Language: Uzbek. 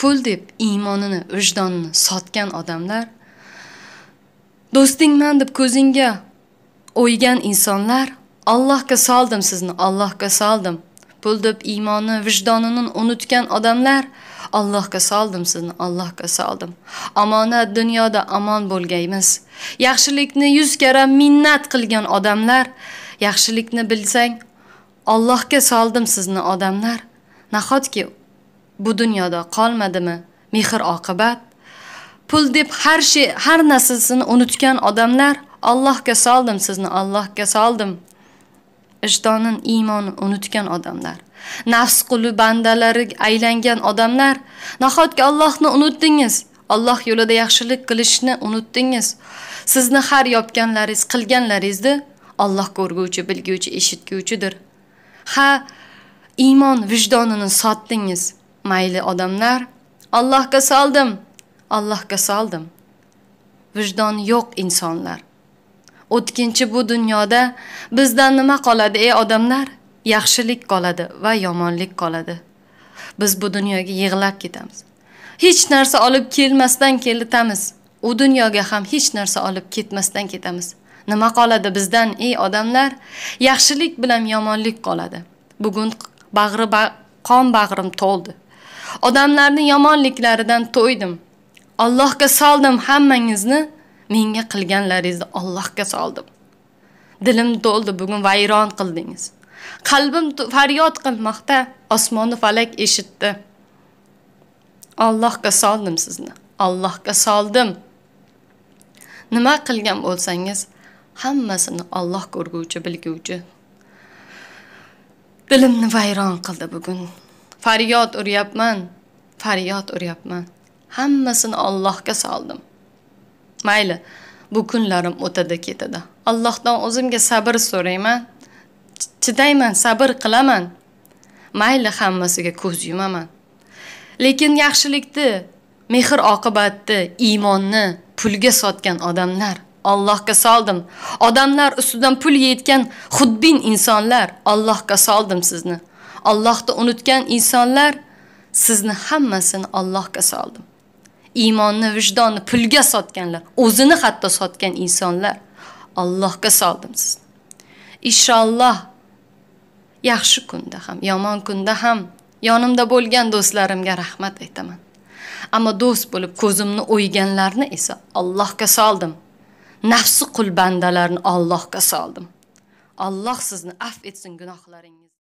pul deb iymonini vijdonini sotgan odamlar do'stingman deb ko'zingga o'ygan insonlar allohga soldim sizni allohga soldim pul deb iymonni vijdonini unutgan odamlar allohga soldim sizni allohga soldim omonat dunyoda omon bo'lgaymiz yaxshilikni yuz karra minnat qilgan odamlar yaxshilikni bilsang allohga soldim sizni odamlar nahotki bu dunyoda qolmadimi mehr oqibat pul deb har shey har narsasini unutgan odamlar allohga soldim sizni allohga soldim ishtonin iymonni unutgan odamlar nafs quli bandalari aylangan odamlar nahotki allohni unutdingiz alloh yo'lida yaxshilik qilishni unutdingiz sizni har yopganlaringiz qilganlaringizni alloh ko'rguvchi bilguvchi eshitguvchidir ha iymon vijdonini sotdingiz Mayli odamlar Allohga soldim, Allohga soldim. Vijdon yo'q insonlar. O'tkinchi bu dunyoda bizdan nima qoladi ey odamlar? Yaxshilik qoladi va yomonlik qoladi. Biz bu dunyoga yig'lab ketamiz. Hech narsa olib kelmasdan kelitamiz. U dunyoga ham hech narsa olib ketmasdan ketamiz. Nima qoladi bizdan ey odamlar? Yaxshilik bilan yomonlik qoladi. Bugun bag'ri qon bag'rim to'ldi. Odamlarning yomonliklaridan to'ydim. Allohga soldim hammangizni, menga qilganlaringizni Allohga soldim. Dilim to'ldi, bugun vayron qildingiz. Qalbim faryod qilmoqda, osmonni falak eshitdi. Allohga soldim sizni. Allohga soldim. Nima qilgan bo'lsangiz, hammasini Alloh ko'rguvchi, bilguvchi. Dilimni vayron qildi bugun. faryod uryapman faryod uryapman hammasini Allohga soldim mayli bu kunlarim o'tadi ketadi allohdan o'zimga sabr so'rayman chidayman sabr qilaman mayli hammasiga ko'z yumaman lekin yaxshilikni mehr oqibatni iymonni pulga sotgan odamlar Allohga soldim. Odamlar ustidan pul yeyotgan xudbin insonlar, Allohga soldim sizni. Allohni unutgan insonlar sizni hammasini Allohga soldim. Iymonni, vijdonni pulga sotganlar, o'zini hatto sotgan insonlar Allohga soldim sizni. Inshaalloh yaxshi kunda ham, yomon kunda ham yonimda bo'lgan do'stlarimga rahmat aytaman. Ammo do'st bo'lib ko'zimni o'yganlarni esa Allohga soldim. Nafsi qul bandalarni Allohga soldim. Alloh sizni af etsin gunohlaringizni.